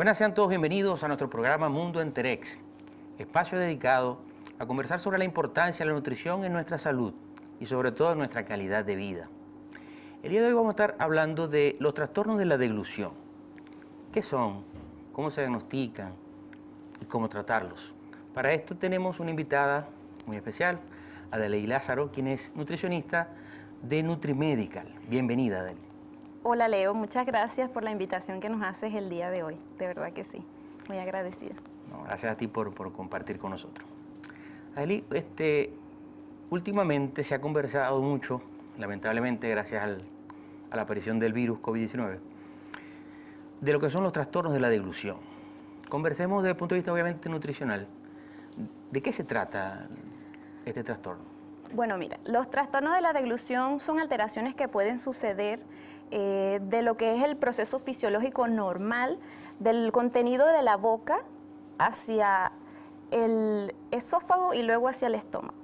Buenas, sean todos bienvenidos a nuestro programa Mundo Enterex, espacio dedicado a conversar sobre la importancia de la nutrición en nuestra salud y sobre todo en nuestra calidad de vida. El día de hoy vamos a estar hablando de los trastornos de la deglución. ¿Qué son? ¿Cómo se diagnostican? ¿Y cómo tratarlos? Para esto tenemos una invitada muy especial, Adelaide Lázaro, quien es nutricionista de Nutrimedical. Bienvenida, Adelaide. Hola Leo, muchas gracias por la invitación que nos haces el día de hoy. De verdad que sí, muy agradecida. gracias a ti por, compartir con nosotros. Ali, este, últimamente se ha conversado mucho, lamentablemente gracias al, a la aparición del virus COVID-19, de lo que son los trastornos de la deglución. Conversemos desde el punto de vista obviamente nutricional. ¿De qué se trata este trastorno? Bueno, mira, los trastornos de la deglución son alteraciones que pueden suceder eh, de lo que es el proceso fisiológico normal del contenido de la boca hacia el esófago y luego hacia el estómago.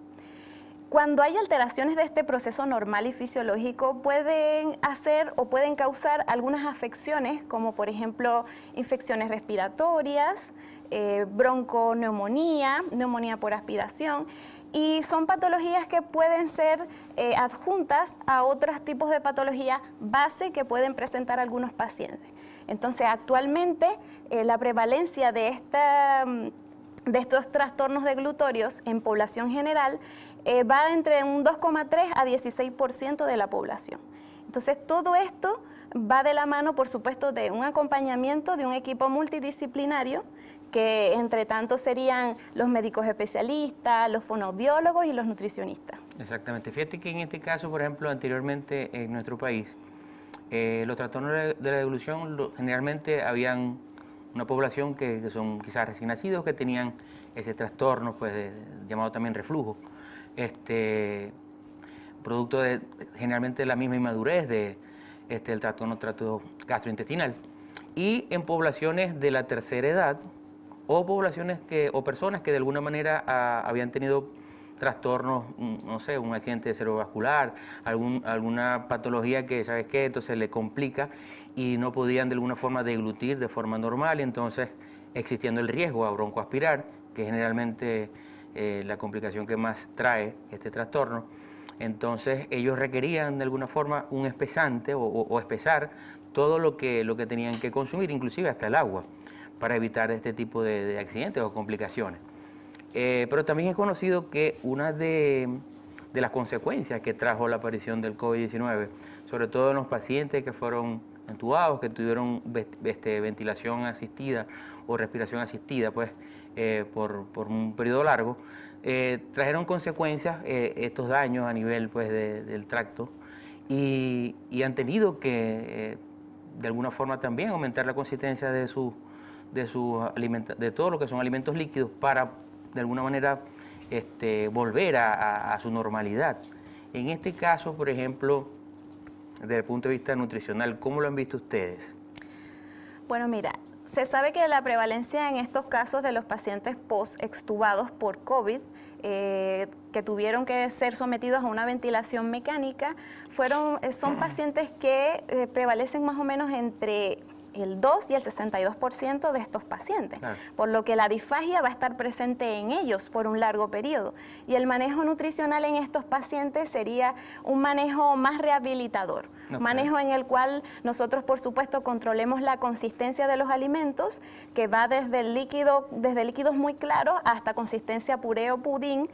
Cuando hay alteraciones de este proceso normal y fisiológico pueden hacer o pueden causar algunas afecciones como por ejemplo infecciones respiratorias, eh, bronconeumonía, neumonía por aspiración y son patologías que pueden ser eh, adjuntas a otros tipos de patología base que pueden presentar algunos pacientes. Entonces, actualmente eh, la prevalencia de, esta, mm, de estos trastornos de glutorios en población general eh, va entre un 2,3 a 16% de la población. Entonces, todo esto va de la mano, por supuesto, de un acompañamiento de un equipo multidisciplinario que entre tanto serían los médicos especialistas, los fonoaudiólogos y los nutricionistas. Exactamente. Fíjate que en este caso, por ejemplo, anteriormente en nuestro país, eh, los trastornos de la evolución generalmente habían una población que, son quizás recién nacidos que tenían ese trastorno, pues llamado también reflujo, este, producto de generalmente de la misma inmadurez del de, este, trastorno trato gastrointestinal. Y en poblaciones de la tercera edad, o poblaciones que, o personas que de alguna manera ah, habían tenido trastornos, mm, no sé, un accidente cerebrovascular, alguna patología que, ¿sabes qué? Entonces le complica y no podían de alguna forma deglutir de forma normal, y entonces existiendo el riesgo a broncoaspirar, que generalmente eh, la complicación que más trae este trastorno. Entonces ellos requerían de alguna forma un espesante o, o espesar todo lo que, lo que tenían que consumir, inclusive hasta el agua para evitar este tipo de, accidentes o complicaciones. Eh, pero también es conocido que una de, las consecuencias que trajo la aparición del COVID-19, sobre todo en los pacientes que fueron entubados, que tuvieron este, ventilación asistida o respiración asistida, pues eh, por, un periodo largo, eh, trajeron consecuencias estos daños a nivel pues, del tracto y, han tenido que de alguna forma también aumentar la consistencia de, sus, de, sus de todo lo que son alimentos líquidos para, de alguna manera, este, volver a, su normalidad. En este caso, por ejemplo, desde el punto de vista nutricional, ¿cómo lo han visto ustedes? Bueno, mira, se sabe que la prevalencia en estos casos de los pacientes post-extubados por COVID, eh, que tuvieron que ser sometidos a una ventilación mecánica, fueron, eh, son pacientes que eh, prevalecen más o menos entre el 2 y el 62% de estos pacientes, por lo que la disfagia va a estar presente en ellos por un largo periodo. Y el manejo nutricional en estos pacientes sería un manejo más rehabilitador, manejo en el cual nosotros, por supuesto, controlemos la consistencia de los alimentos, que va desde el líquido, desde líquidos muy claros hasta consistencia puré o pudín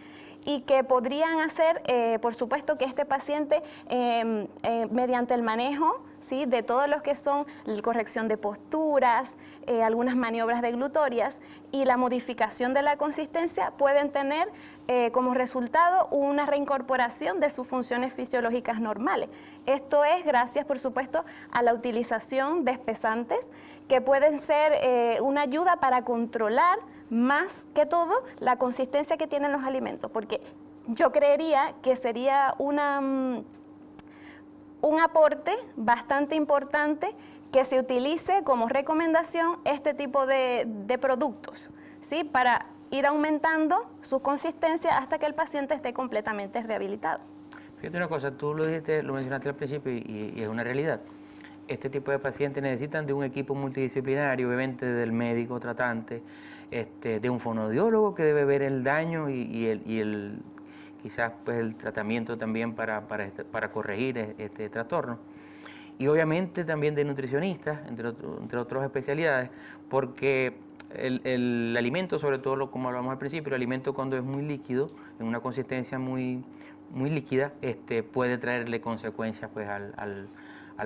y que podrían hacer, eh, por supuesto, que este paciente, em, eh, mediante el manejo, ¿sí? de todos los que son corrección de posturas, eh, algunas maniobras de glutorias, y la modificación de la consistencia pueden tener eh, como resultado una reincorporación de sus funciones fisiológicas normales. Esto es gracias, por supuesto, a la utilización de espesantes que pueden ser eh, una ayuda para controlar más que todo la consistencia que tienen los alimentos, porque yo creería que sería una mm, un aporte bastante importante que se utilice como recomendación este tipo de, productos, ¿sí? Para ir aumentando su consistencia hasta que el paciente esté completamente rehabilitado. Fíjate una cosa, tú lo dijiste, lo mencionaste al principio y, es una realidad. Este tipo de pacientes necesitan de un equipo multidisciplinario, obviamente del médico tratante, este, de un fonodiólogo que debe ver el daño y el, quizás pues, el tratamiento también para, para, este, corregir este trastorno y obviamente también de nutricionistas, entre, otras especialidades, porque el, alimento, sobre todo lo, como hablamos al principio, el alimento cuando es muy líquido, en una consistencia muy, muy líquida, este, puede traerle consecuencias pues, al,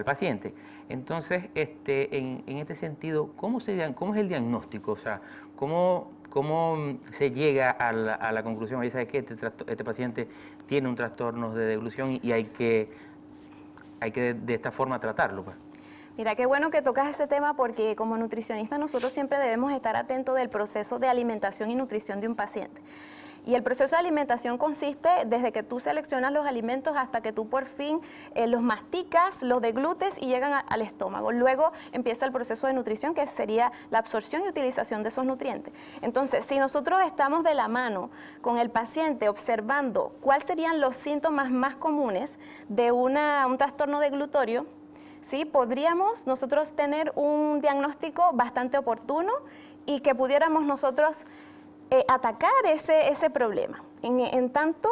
paciente. Entonces, este, en, este sentido, ¿cómo, se, ¿cómo es el diagnóstico? O sea, ¿cómo ¿Cómo mm, se llega a la, conclusión? de ¿sabes que este, este, paciente tiene un trastorno de deglución y hay que, hay que de, esta forma tratarlo? Pues. Mira, qué bueno que tocas ese tema porque como nutricionistas nosotros siempre debemos estar atentos del proceso de alimentación y nutrición de un paciente. Y el proceso de alimentación consiste desde que tú seleccionas los alimentos hasta que tú por fin eh, los masticas, los deglutes y llegan al estómago. Luego empieza el proceso de nutrición que sería la absorción y utilización de esos nutrientes. Entonces, si nosotros estamos de la mano con el paciente observando cuáles serían los síntomas más comunes de un trastorno deglutorio, ¿sí? podríamos nosotros tener un diagnóstico bastante oportuno y que pudiéramos nosotros eh, atacar ese, problema. En, tanto,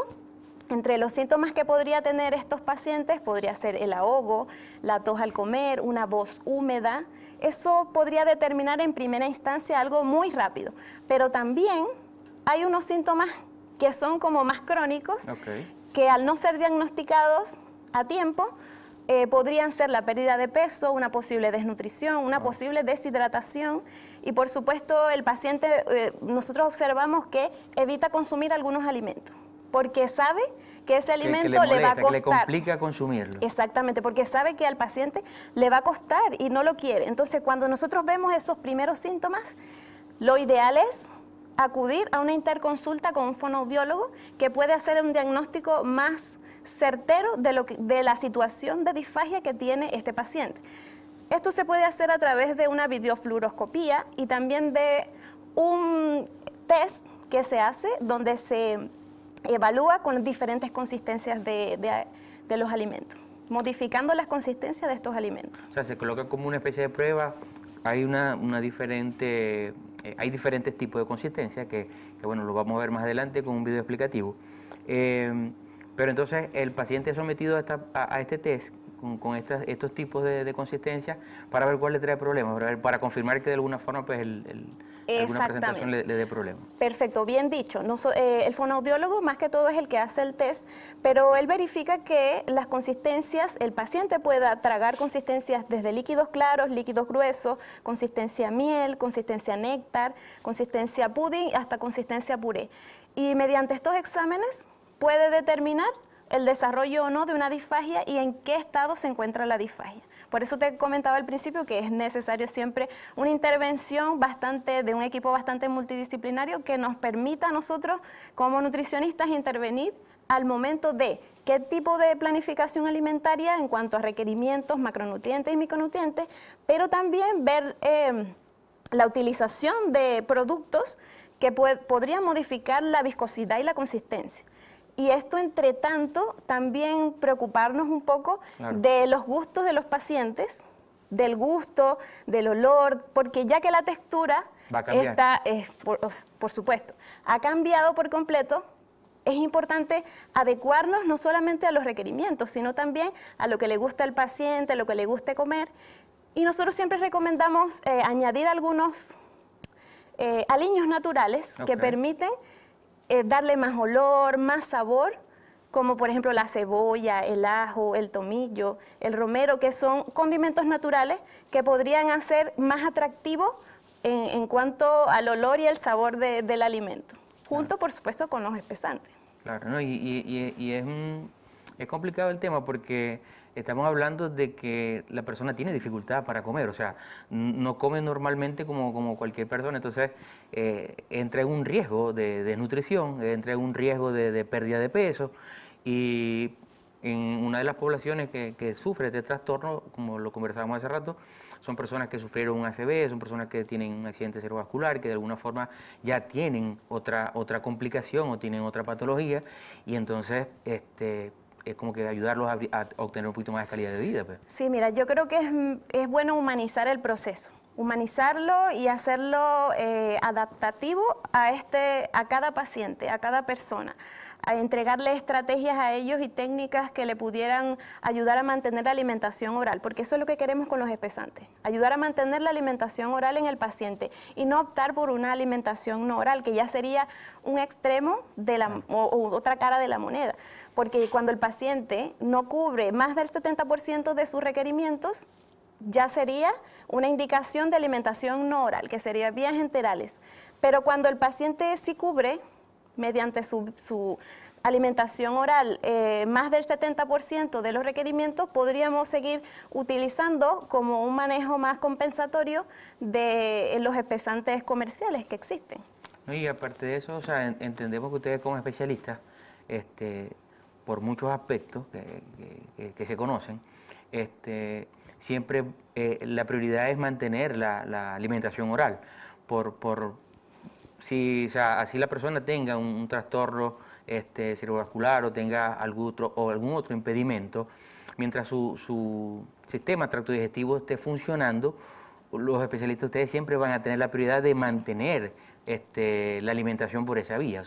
entre los síntomas que podría tener estos pacientes podría ser el ahogo, la tos al comer, una voz húmeda. Eso podría determinar en primera instancia algo muy rápido, pero también hay unos síntomas que son como más crónicos, que al no ser diagnosticados a tiempo, eh, podrían ser la pérdida de peso, una posible desnutrición, una ah. posible deshidratación y por supuesto el paciente, eh, nosotros observamos que evita consumir algunos alimentos porque sabe que ese alimento le, va a costar. le complica consumirlo. Exactamente, porque sabe que al paciente le va a costar y no lo quiere. Entonces, cuando nosotros vemos esos primeros síntomas, lo ideal es acudir a una interconsulta con un fonoaudiólogo que puede hacer un diagnóstico más certero de, lo de la situación de disfagia que tiene este paciente. Esto se puede hacer a través de una videofluoroscopía y también de un test que se hace donde se evalúa con diferentes consistencias de, los alimentos, modificando las consistencias de estos alimentos. O sea, se coloca como una especie de prueba, hay una, diferente eh, hay diferentes tipos de consistencia que, bueno, lo vamos a ver más adelante con un video explicativo. Eh, pero entonces el paciente sometido a, este test con, estos tipos de, consistencia consistencias para ver cuál le trae problemas, para, confirmar que de alguna forma pues el, alguna presentación le, dé problemas Perfecto, bien dicho. Eh, el fonoaudiólogo más que todo es el que hace el test, pero él verifica que las consistencias, el paciente pueda tragar consistencias desde líquidos claros, líquidos gruesos, consistencia miel, consistencia néctar, consistencia pudding, hasta consistencia puré. Y mediante estos exámenes puede determinar el desarrollo o no de una disfagia y en qué estado se encuentra la disfagia. Por eso te comentaba al principio que es necesario siempre una intervención bastante de un equipo bastante multidisciplinario que nos permita a nosotros como nutricionistas intervenir al momento de qué tipo de planificación alimentaria en cuanto a requerimientos, macronutrientes y micronutrientes, pero también ver em, la utilización de productos que podrían modificar la viscosidad y la consistencia y esto, entre tanto, también preocuparnos un poco de los gustos de los pacientes, del gusto, del olor, porque ya que la textura está, es, por, supuesto, ha cambiado por completo, es importante adecuarnos no solamente a los requerimientos, sino también a lo que le gusta al paciente, a lo que le guste comer. Y nosotros siempre recomendamos eh, añadir algunos eh, aliños naturales que permiten eh, darle más olor, más sabor, como por ejemplo la cebolla, el ajo, el tomillo, el romero, que son condimentos naturales que podrían hacer más atractivo en, cuanto al olor y el sabor del alimento, junto por supuesto con los espesantes. Claro, ¿no? y, es, es complicado el tema porque estamos hablando de que la persona tiene dificultad para comer, o sea, no come normalmente como, como cualquier persona, entonces eh, entra en un riesgo de desnutrición, entra en un riesgo de, pérdida de peso y en una de las poblaciones que, sufre este trastorno, como lo conversábamos hace rato, son personas que sufrieron un ACV, son personas que tienen un accidente cerebrovascular, que de alguna forma ya tienen otra, otra complicación o tienen otra patología y entonces este, es como que ayudarlos a, obtener un poquito más de calidad de vida. Pues. Sí, mira, yo creo que es, es bueno humanizar el proceso humanizarlo y hacerlo eh, adaptativo a, este, a cada paciente, a cada persona, a entregarle estrategias a ellos y técnicas que le pudieran ayudar a mantener la alimentación oral, porque eso es lo que queremos con los espesantes, ayudar a mantener la alimentación oral en el paciente y no optar por una alimentación no oral, que ya sería un extremo de la, o otra cara de la moneda porque cuando el paciente no cubre más del 70% de sus requerimientos, ya sería una indicación de alimentación no oral, que sería vías enterales. Pero cuando el paciente sí cubre, mediante su, alimentación oral, eh, más del 70% de los requerimientos, podríamos seguir utilizando como un manejo más compensatorio de los espesantes comerciales que existen. Y aparte de eso, entendemos que ustedes como especialistas este, por muchos aspectos que, se conocen, este, siempre eh, la prioridad es mantener la, alimentación oral. Por, si así la persona tenga un, trastorno este, cerebrovascular o tenga algún otro, impedimento, mientras su, sistema tracto digestivo esté funcionando, los especialistas ustedes siempre van a tener la prioridad de mantener este, la alimentación por esa vía.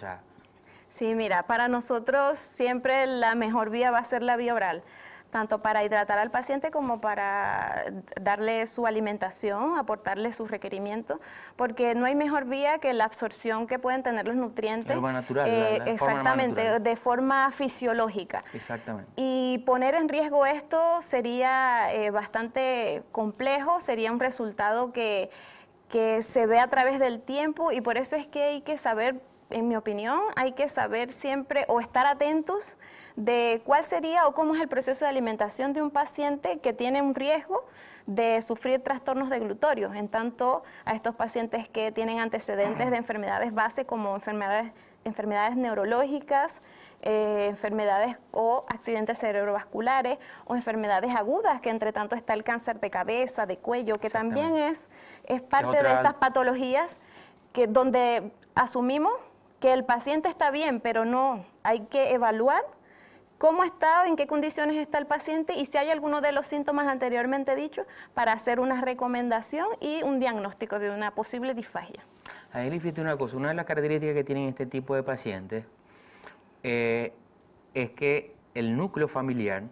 Sí, mira, para nosotros siempre la mejor vía va a ser la vía oral tanto para hidratar al paciente como para darle su alimentación, aportarle sus requerimientos, porque no hay mejor vía que la absorción que pueden tener los nutrientes. Eh, forma natural, exactamente, de forma fisiológica. Exactamente. Y poner en riesgo esto sería eh, bastante complejo, sería un resultado que, que se ve a través del tiempo y por eso es que hay que saber en mi opinión, hay que saber siempre o estar atentos de cuál sería o cómo es el proceso de alimentación de un paciente que tiene un riesgo de sufrir trastornos de en tanto a estos pacientes que tienen antecedentes de enfermedades bases como enfermedades, enfermedades neurológicas, eh, enfermedades o accidentes cerebrovasculares o enfermedades agudas, que entre tanto está el cáncer de cabeza, de cuello, que también es, es parte de estas patologías que donde asumimos que el paciente está bien, pero no, hay que evaluar cómo está, en qué condiciones está el paciente y si hay alguno de los síntomas anteriormente dicho para hacer una recomendación y un diagnóstico de una posible disfagia. Ahí fíjate una cosa, una de las características que tienen este tipo de pacientes eh, es que el núcleo familiar,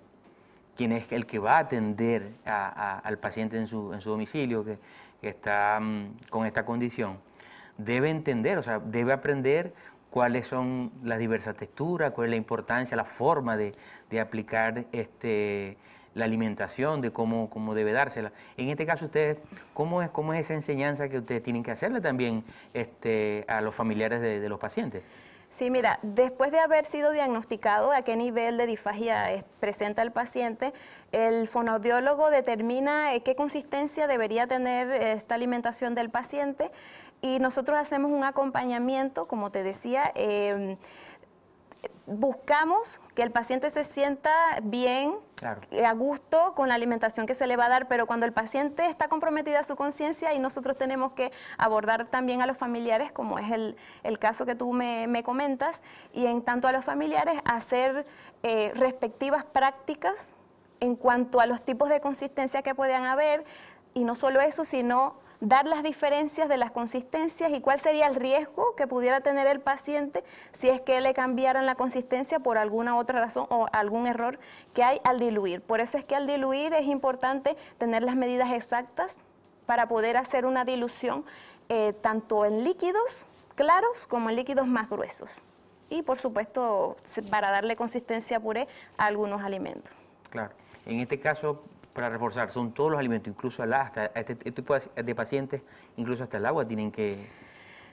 quien es el que va a atender al paciente en su, domicilio que, está mm, con esta condición, debe entender, o sea, debe aprender cuáles son las diversas texturas, cuál es la importancia, la forma de, aplicar este, la alimentación, de cómo, debe dársela. En este caso, ustedes, ¿cómo es, esa enseñanza que ustedes tienen que hacerle también este, a los familiares de los pacientes? Sí, mira, después de haber sido diagnosticado a qué nivel de disfagia presenta el paciente, el fonoaudiólogo determina eh, qué consistencia debería tener esta alimentación del paciente y nosotros hacemos un acompañamiento, como te decía, em, buscamos que el paciente se sienta bien, eh, a gusto con la alimentación que se le va a dar, pero cuando el paciente está comprometida a su conciencia y nosotros tenemos que abordar también a los familiares, como es el, caso que tú me, comentas, y en tanto a los familiares, hacer eh, respectivas prácticas en cuanto a los tipos de consistencia que puedan haber, y no solo eso, sino dar las diferencias de las consistencias y cuál sería el riesgo que pudiera tener el paciente si es que le cambiaran la consistencia por alguna otra razón o algún error que hay al diluir. Por eso es que al diluir es importante tener las medidas exactas para poder hacer una dilución eh, tanto en líquidos claros como en líquidos más gruesos. Y por supuesto para darle consistencia puré a algunos alimentos. Claro. En este caso, para reforzar, son todos los alimentos, incluso el hasta este, este, tipo de pacientes, incluso hasta el agua tienen que...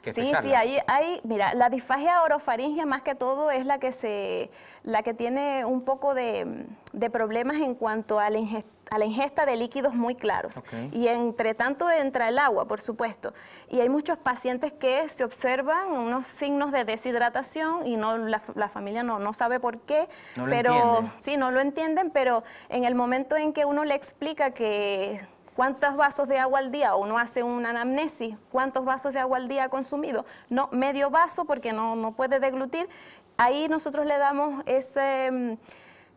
sí, sí, ahí, hay, mira, la disfagia orofaringia más que todo es la que se, la que tiene un poco de, de problemas en cuanto a la ingestión a la ingesta de líquidos muy claros. Y entre tanto entra el agua, por supuesto. Y hay muchos pacientes que se observan unos signos de deshidratación y no la, familia no, no sabe por qué. pero sí, no lo entienden, pero en el momento en que uno le explica que ¿Cuántos vasos de agua al día? Uno hace una anamnesis. ¿Cuántos vasos de agua al día ha consumido? No, medio vaso porque no, no puede deglutir. Ahí nosotros le damos ese mm,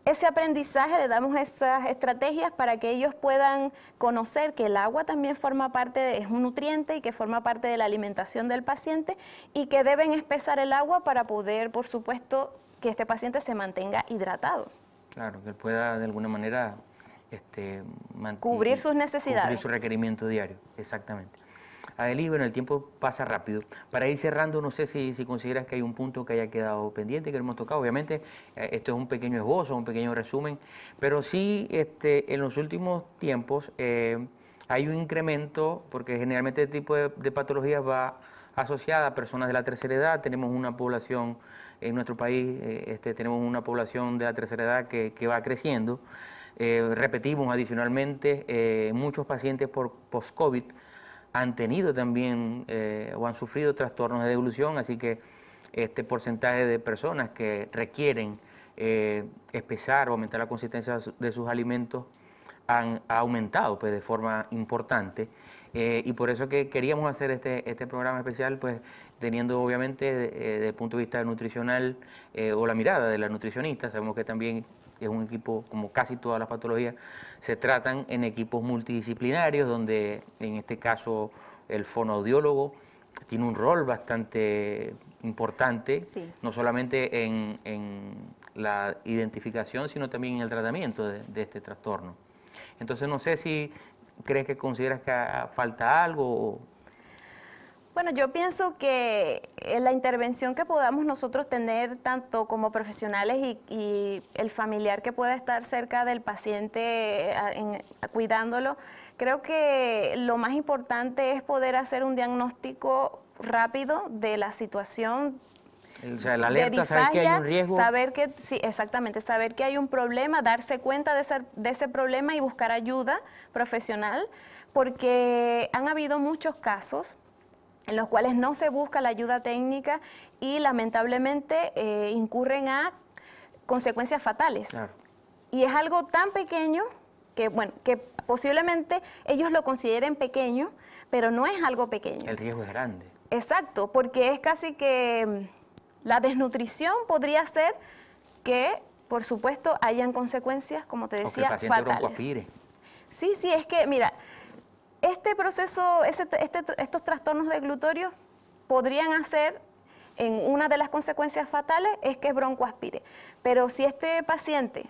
ese aprendizaje, le damos esas estrategias para que ellos puedan conocer que el agua también forma parte, de, es un nutriente y que forma parte de la alimentación del paciente y que deben espesar el agua para poder, por supuesto, que este paciente se mantenga hidratado. Claro, que pueda de alguna manera este, cubrir sus necesidades. Cubrir su requerimiento diario, exactamente libro en el tiempo pasa rápido. Para ir cerrando, no sé si, consideras que hay un punto que haya quedado pendiente, que hemos tocado. Obviamente, eh, esto es un pequeño esbozo, un pequeño resumen, pero sí este, en los últimos tiempos eh, hay un incremento, porque generalmente este tipo de, patologías va asociada a personas de la tercera edad. Tenemos una población en nuestro país, eh, este, tenemos una población de la tercera edad que, va creciendo. repetimos adicionalmente, muchos pacientes por post-COVID han tenido también eh, o han sufrido trastornos de devolución, así que este porcentaje de personas que requieren eh, espesar o aumentar la consistencia de sus alimentos han, ha aumentado pues, de forma importante. Eh, y por eso que queríamos hacer este, este programa especial, pues teniendo obviamente desde el punto de vista nutricional o la mirada de la nutricionista, sabemos que también es un equipo, como casi todas las patologías, se tratan en equipos multidisciplinarios, donde en este caso el fonoaudiólogo tiene un rol bastante importante, no solamente en, la identificación, sino también en el tratamiento de, de este trastorno. Entonces no sé si crees que consideras que falta algo o, bueno, yo pienso que eh, la intervención que podamos nosotros tener, tanto como profesionales y, el familiar que pueda estar cerca del paciente cuidándolo, creo que lo más importante es poder hacer un diagnóstico rápido de la situación o sea, alerta, saber que hay un riesgo. sí, exactamente, saber que hay un problema, darse cuenta de de ese problema y buscar ayuda profesional, porque han habido muchos casos en los cuales no se busca la ayuda técnica y lamentablemente eh, incurren a consecuencias fatales. Y es algo tan pequeño que, bueno, que posiblemente ellos lo consideren pequeño, pero no es algo pequeño. El riesgo es grande. Exacto, porque es casi que mm, la desnutrición podría ser que, por supuesto, hayan consecuencias, como te decía, o que fatales. Sí, sí, es que, mira, este proceso, este estos trastornos de glutorio podrían hacer en una de las consecuencias fatales es que broncoaspire. Pero si este paciente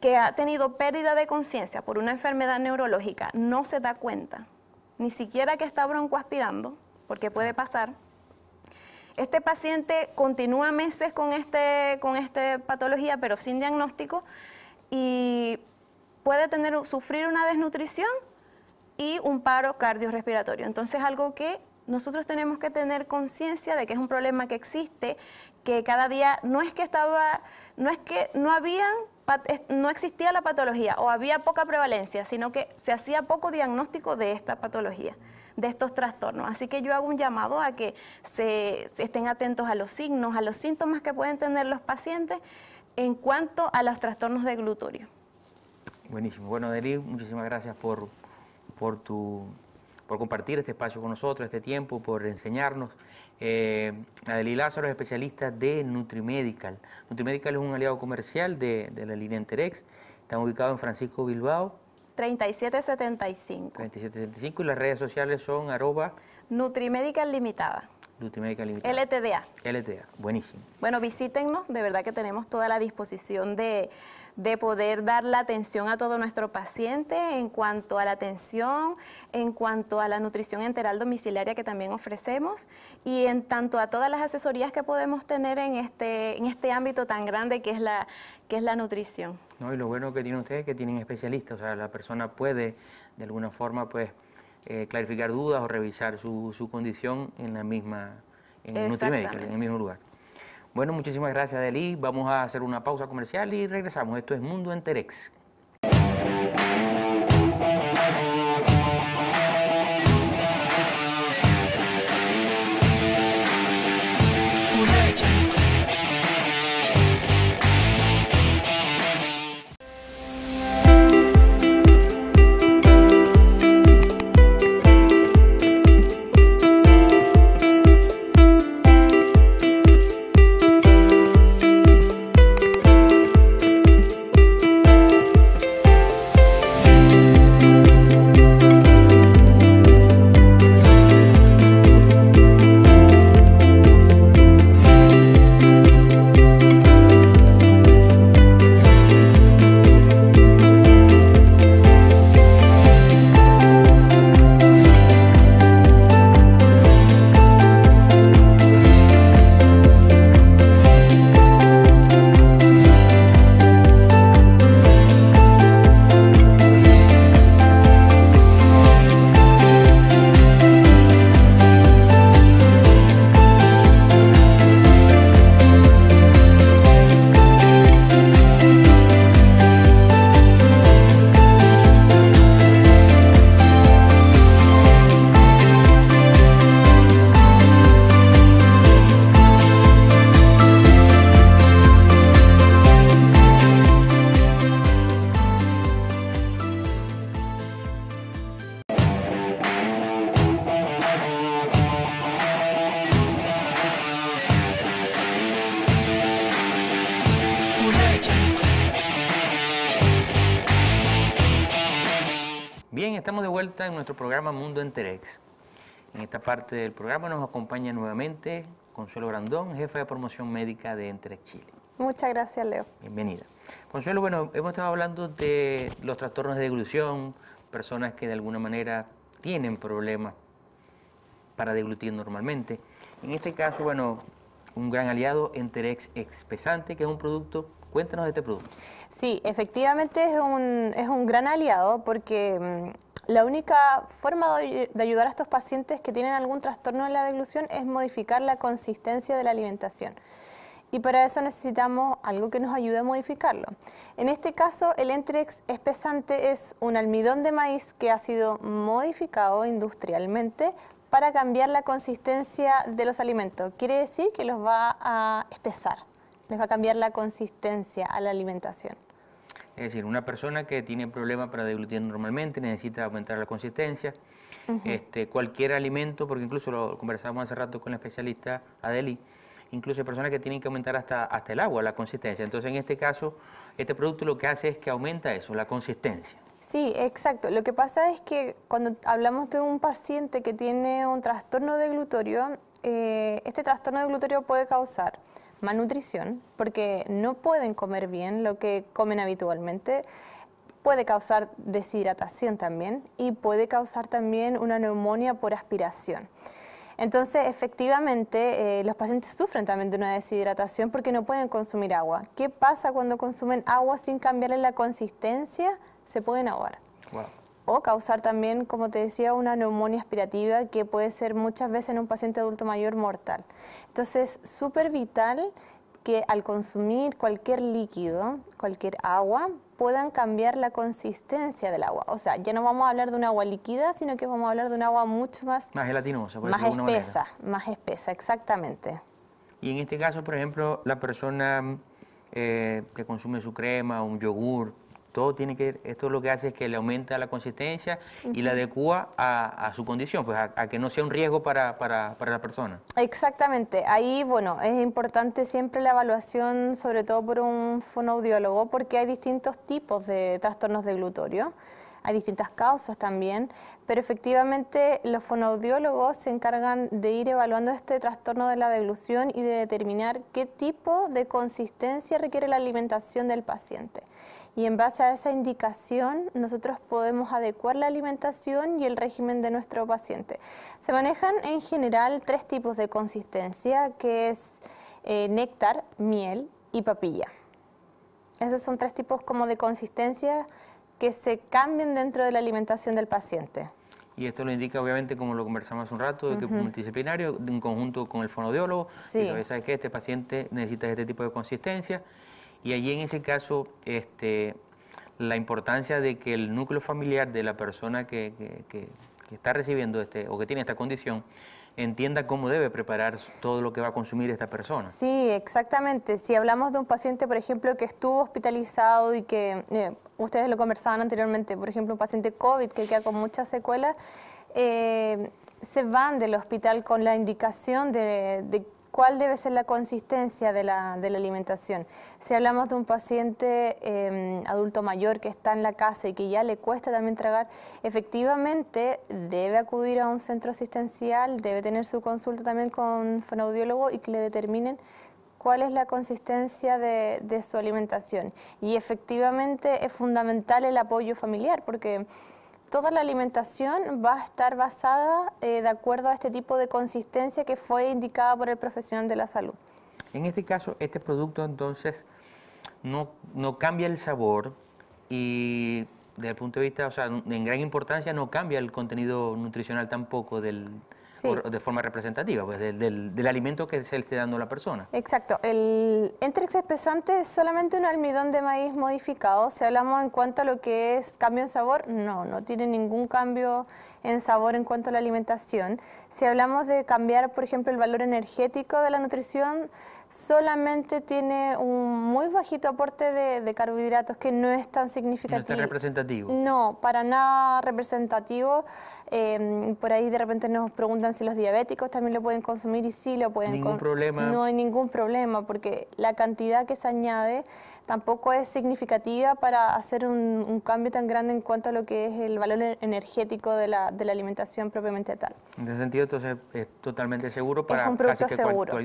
que ha tenido pérdida de conciencia por una enfermedad neurológica no se da cuenta, ni siquiera que está broncoaspirando, porque puede pasar, este paciente continúa meses con, este, con esta patología, pero sin diagnóstico, y puede tener, sufrir una desnutrición y un paro cardiorrespiratorio. Entonces, algo que nosotros tenemos que tener conciencia de que es un problema que existe, que cada día no es que estaba, no es que no habían no existía la patología o había poca prevalencia, sino que se hacía poco diagnóstico de esta patología, de estos trastornos. Así que yo hago un llamado a que se, estén atentos a los signos, a los síntomas que pueden tener los pacientes en cuanto a los trastornos de glutorio. Buenísimo. Bueno, Deli, muchísimas gracias por, por, tu, por compartir este espacio con nosotros, este tiempo, por enseñarnos. Eh, Adeli Lázaro es especialista de Nutrimedical. Nutrimedical es un aliado comercial de, la línea Enterex. está ubicados en Francisco Bilbao. 3775. 3775 y las redes sociales son arroba. Nutrimedical Limitada limitada. LTDA. LTDA, buenísimo. Bueno, visítennos, de verdad que tenemos toda la disposición de, poder dar la atención a todo nuestro paciente en cuanto a la atención, en cuanto a la nutrición enteral domiciliaria que también ofrecemos y en tanto a todas las asesorías que podemos tener en este, en este ámbito tan grande que es la, que es la nutrición. No, y lo bueno que tiene ustedes es que tienen especialistas, o sea, la persona puede de alguna forma pues eh, clarificar dudas o revisar su, su condición en la misma, en en el mismo lugar. Bueno, muchísimas gracias, Deli. Vamos a hacer una pausa comercial y regresamos. Esto es Mundo Enterex. Estamos de vuelta en nuestro programa Mundo Enterex. En esta parte del programa nos acompaña nuevamente Consuelo Brandón, jefa de promoción médica de Enterex Chile. Muchas gracias, Leo. Bienvenida. Consuelo, bueno, hemos estado hablando de los trastornos de deglución, personas que de alguna manera tienen problemas para deglutir normalmente. En este caso, bueno, un gran aliado, Enterex Expesante, que es un producto Cuéntanos de este producto. Sí, efectivamente es es un gran aliado porque mm, la única forma de ayudar a estos pacientes que tienen algún trastorno en la deglución es modificar la consistencia de la alimentación. Y para eso necesitamos algo que nos ayude a modificarlo. En este caso, el Entrex espesante es un almidón de maíz que ha sido modificado industrialmente para cambiar la consistencia de los alimentos. Quiere decir que los va a espesar, les va a cambiar la consistencia a la alimentación. Es decir, una persona que tiene problemas para deglutir normalmente necesita aumentar la consistencia. Este, cualquier alimento, porque incluso lo conversamos hace rato con la especialista Adeli, incluso hay personas que tienen que aumentar hasta, hasta el agua, la consistencia. Entonces, en este caso, este producto lo que hace es que aumenta eso, la consistencia. Sí, exacto. Lo que pasa es que cuando hablamos de un paciente que tiene un trastorno de glutorio, eh, este trastorno de glutorio puede causar malnutrición, porque no pueden comer bien lo que comen habitualmente, puede causar deshidratación también y puede causar también una neumonía por aspiración. Entonces, efectivamente, eh, los pacientes sufren también de una deshidratación porque no pueden consumir agua. ¿Qué pasa cuando consumen agua sin cambiarle la consistencia? Se pueden ahogar o causar también, como te decía, una neumonía aspirativa que puede ser muchas veces en un paciente adulto mayor mortal. Entonces, súper vital que al consumir cualquier líquido, cualquier agua, puedan cambiar la consistencia del agua. O sea, ya no vamos a hablar de un agua líquida, sino que vamos a hablar de un agua mucho más... Más gelatinosa, Más espesa, más espesa, exactamente. Y en este caso, por ejemplo, la persona eh, que consume su crema, un yogur, todo tiene que, esto lo que hace es que le aumenta la consistencia y la adecua a, su condición, pues, a, que no sea un riesgo para, la persona. Exactamente, ahí bueno, es importante siempre la evaluación, sobre todo por un fonoaudiólogo, porque hay distintos tipos de trastornos de glutorio hay distintas causas también, pero efectivamente los fonoaudiólogos se encargan de ir evaluando este trastorno de la deglución y de determinar qué tipo de consistencia requiere la alimentación del paciente y en base a esa indicación nosotros podemos adecuar la alimentación y el régimen de nuestro paciente. Se manejan en general tres tipos de consistencia, que es eh, néctar, miel y papilla. Esos son tres tipos como de consistencia que se cambian dentro de la alimentación del paciente. Y esto lo indica, obviamente, como lo conversamos un rato, de que multidisciplinario, en conjunto con el fonodiólogo. Y sabes que este paciente necesita este tipo de consistencia. Y allí en ese caso, este, la importancia de que el núcleo familiar de la persona que, está recibiendo este o que tiene esta condición entienda cómo debe preparar todo lo que va a consumir esta persona. Sí, exactamente. Si hablamos de un paciente, por ejemplo, que estuvo hospitalizado y que eh, ustedes lo conversaban anteriormente, por ejemplo, un paciente COVID que queda con muchas secuelas, eh, se van del hospital con la indicación de, de cuál debe ser la consistencia de la, alimentación. Si hablamos de un paciente em, adulto mayor que está en la casa y que ya le cuesta también tragar, efectivamente debe acudir a un centro asistencial, debe tener su consulta también con fonoaudiólogo y que le determinen cuál es la consistencia de su alimentación. Y efectivamente es fundamental el apoyo familiar porque toda la alimentación va a estar basada eh, de acuerdo a este tipo de consistencia que fue indicada por el profesional de la salud. En este caso, este producto entonces no, no cambia el sabor y desde el punto de vista, o sea, en gran importancia no cambia el contenido nutricional tampoco del, de forma representativa, pues del, del, alimento que se le esté dando a la persona. Exacto. El Entrex espesante es solamente un almidón de maíz modificado. Si hablamos en cuanto a lo que es cambio en sabor, no, no tiene ningún cambio en sabor en cuanto a la alimentación. Si hablamos de cambiar, por ejemplo, el valor energético de la nutrición, solamente tiene un muy bajito aporte de, carbohidratos que no es tan significativo. No es representativo. No, para nada representativo. Em, por ahí de repente nos preguntan si los diabéticos también lo pueden consumir y sí lo pueden consumir. No hay ningún problema porque la cantidad que se añade tampoco es significativa para hacer un, cambio tan grande en cuanto a lo que es el valor e-, energético de la, alimentación propiamente tal. En ese sentido, entonces, es totalmente seguro para casi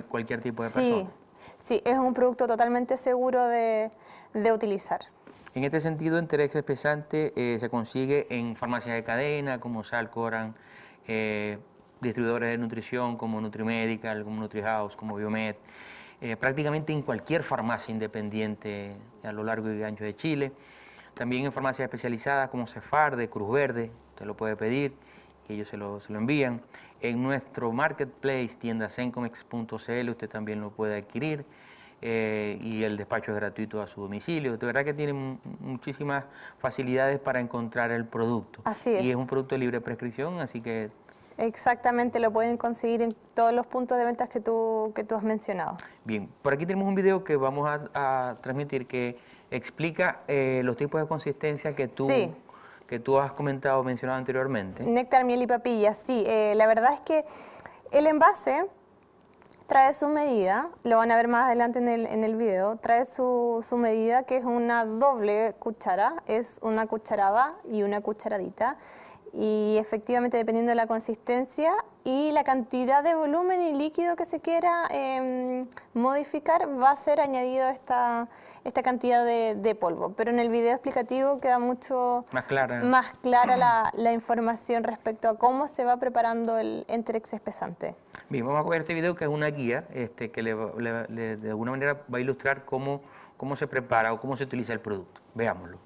cualquier tipo de persona. Sí, es un producto totalmente seguro de, utilizar. En este sentido, Enterex Espesante eh, se consigue en farmacias de cadena como Salcoran, eh, distribuidores de nutrición como Nutrimedical, como NutriHouse, como Biomed. Eh, prácticamente en cualquier farmacia independiente a lo largo y ancho de Chile. También en farmacias especializadas como Cefar, de Cruz Verde, usted lo puede pedir y ellos se lo, se lo envían. En nuestro marketplace, tienda sencomex.cl, usted también lo puede adquirir. Eh, y el despacho es gratuito a su domicilio. De verdad que tiene muchísimas facilidades para encontrar el producto. Así es. Y es un producto de libre prescripción, así que Exactamente, lo pueden conseguir en todos los puntos de ventas que tú, que tú has mencionado. Bien, por aquí tenemos un video que vamos a, transmitir que explica eh, los tipos de consistencia que tú... que tú has comentado, mencionado anteriormente. Néctar, miel y papilla, sí. Eh, la verdad es que el envase trae su medida, lo van a ver más adelante en el, en el video, trae su, su, medida que es una doble cuchara, es una cucharada y una cucharadita y efectivamente dependiendo de la consistencia y la cantidad de volumen y líquido que se quiera em, modificar va a ser añadido esta, esta cantidad de, polvo. Pero en el video explicativo queda mucho más clara, más clara la, información respecto a cómo se va preparando el Enterex espesante. Bien, vamos a ver este video que es una guía este, que de alguna manera va a ilustrar cómo, cómo se prepara o cómo se utiliza el producto. Veámoslo.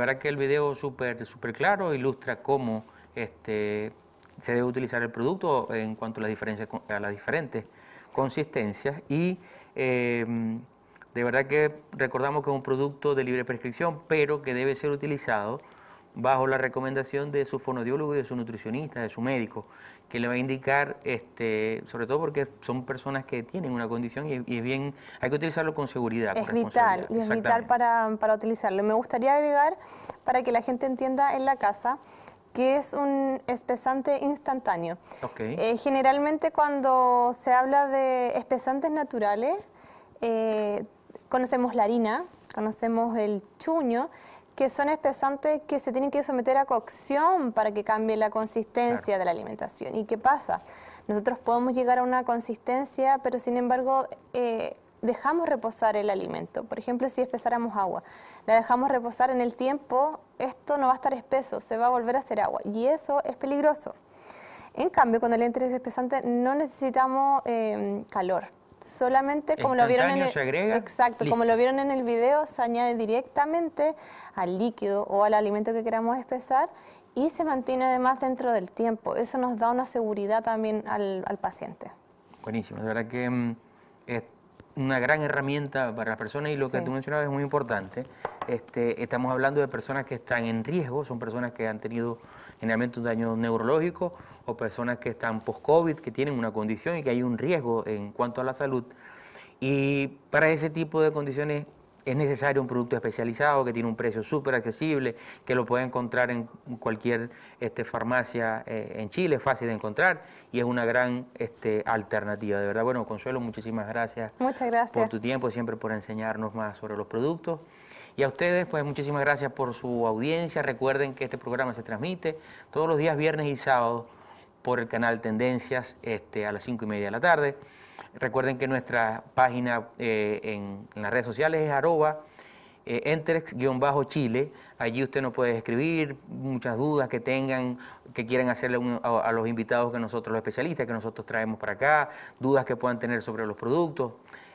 de verdad que el video súper súper claro ilustra cómo este, se debe utilizar el producto en cuanto a las, diferentes consistencias y em, de verdad que recordamos que es un producto de libre prescripción, pero que debe ser utilizado bajo la recomendación de su fonodiólogo y de su nutricionista, de su médico, que le va a indicar, este, sobre todo porque son personas que tienen una condición y, es bien, hay que utilizarlo con seguridad. Es vital, y es vital para, utilizarlo. Me gustaría agregar, para que la gente entienda en la casa, que es un espesante instantáneo. Eh, generalmente cuando se habla de espesantes naturales, eh, conocemos la harina, conocemos el chuño, que son espesantes que se tienen que someter a cocción para que cambie la consistencia de la alimentación. ¿Y qué pasa? Nosotros podemos llegar a una consistencia, pero sin embargo... Eh, dejamos reposar el alimento. Por ejemplo, si espesáramos agua, la dejamos reposar en el tiempo, esto no va a estar espeso, se va a volver a hacer agua y eso es peligroso. En cambio, cuando el alimento es espesante no necesitamos eh, calor solamente como lo vieron en el, exacto, como lo vieron en el video, se añade directamente al líquido o al alimento que queramos espesar y se mantiene además dentro del tiempo. Eso nos da una seguridad también al, paciente. Buenísimo, Es verdad que mm, es una gran herramienta para las personas y lo que tú mencionabas es muy importante. Este, estamos hablando de personas que están en riesgo, son personas que han tenido generalmente un daño neurológico o personas que están post-COVID, que tienen una condición y que hay un riesgo en cuanto a la salud. Y para ese tipo de condiciones es necesario un producto especializado que tiene un precio súper accesible, que lo puede encontrar en cualquier este, farmacia eh, en Chile, es fácil de encontrar y es una gran este, alternativa. De verdad, bueno, Consuelo, muchísimas gracias, Muchas gracias por tu tiempo, siempre por enseñarnos más sobre los productos. Y a ustedes, pues muchísimas gracias por su audiencia. Recuerden que este programa se transmite todos los días viernes y sábados por el canal Tendencias este, a las 5 y media de la tarde. Recuerden que nuestra página eh, en, las redes sociales es arroba eh, chile Allí usted nos puede escribir muchas dudas que tengan, que quieran hacerle a, los invitados que nosotros, los especialistas que nosotros traemos para acá, dudas que puedan tener sobre los productos.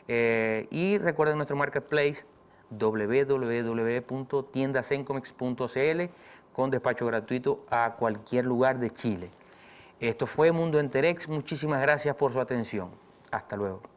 Eh, y recuerden nuestro marketplace www.tiendasencomex.cl con despacho gratuito a cualquier lugar de Chile. Esto fue Mundo Enterex. Muchísimas gracias por su atención. Hasta luego.